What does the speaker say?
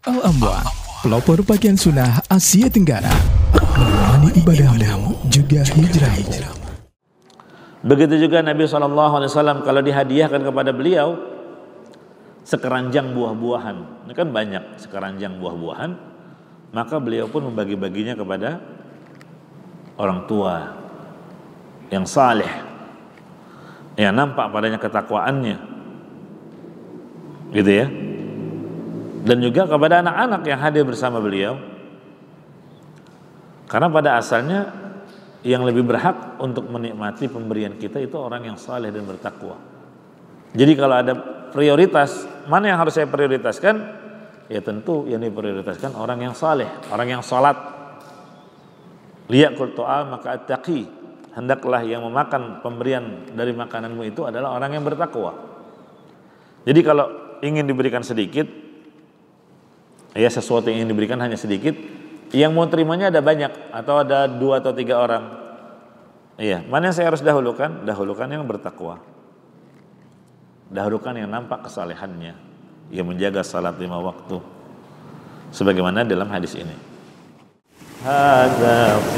Al-Amwan, pelopor pakaian sunnah Asia Tenggara. Menemani ibadahmu juga hijrah. Begitu juga Nabi SAW kalau dihadiahkan kepada beliau sekeranjang buah-buahan. Ini kan banyak sekeranjang buah-buahan. Maka beliau pun membagi-baginya kepada orang tua yang saleh. Yang nampak padanya ketakwaannya. Gitu ya dan juga kepada anak-anak yang hadir bersama beliau karena pada asalnya yang lebih berhak untuk menikmati pemberian kita itu orang yang saleh dan bertakwa jadi kalau ada prioritas mana yang harus saya prioritaskan ya tentu yang diprioritaskan orang yang saleh orang yang salat liyakul to'a maka attaqi hendaklah yang memakan pemberian dari makananmu itu adalah orang yang bertakwa jadi kalau ingin diberikan sedikit ya sesuatu yang diberikan hanya sedikit yang mau terimanya ada banyak atau ada dua atau tiga orang iya mana yang saya harus dahulukan dahulukan yang bertakwa dahulukan yang nampak kesalehannya yang menjaga salat lima waktu sebagaimana dalam hadis ini hadza